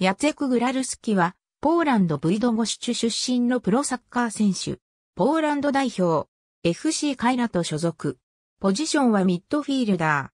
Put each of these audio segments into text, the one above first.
ヤツェク・グラルスキは、ポーランド・ブイドゴシチュ出身のプロサッカー選手、ポーランド代表、FC カイラと所属。ポジションはミッドフィールダー。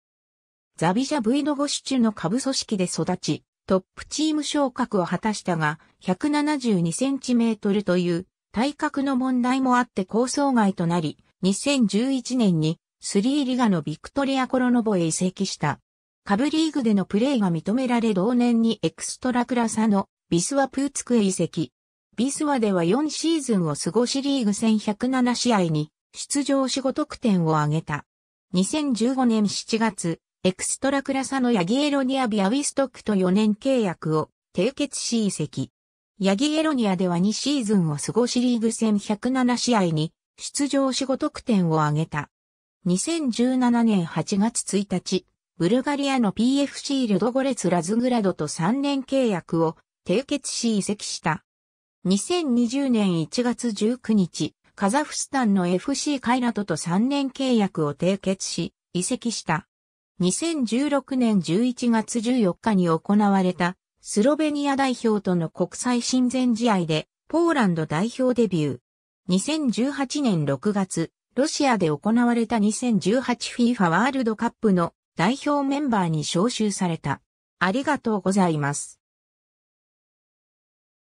ザビジャ・ブイドゴシチュの下部組織で育ち、トップチーム昇格を果たしたが、172センチメートルという体格の問題もあって構想外となり、2011年にスリーリガのビクトリア・コロノボへ移籍した。下部リーグでのプレーが認められ同年にエクストラクラサのビスワプーツクへ移籍。ビスワでは4シーズンを過ごしリーグ1107試合に出場し5得点を挙げた。2015年7月、エクストラクラサのヤギエロニア・ビアウィストックと4年契約を締結し移籍。ヤギエロニアでは2シーズンを過ごしリーグ1107試合に出場し5得点を挙げた。2017年8月1日、ブルガリアの PFC ルドゴレツ・ラズグラドと3年契約を締結し移籍した。2020年1月19日、カザフスタンの FC カイラトと3年契約を締結し、移籍した。2016年11月14日に行われたスロベニア代表との国際親善試合でポーランド代表デビュー。2018年6月、ロシアで行われた 2018FIFA ワールドカップの代表メンバーに招集された。ありがとうございます。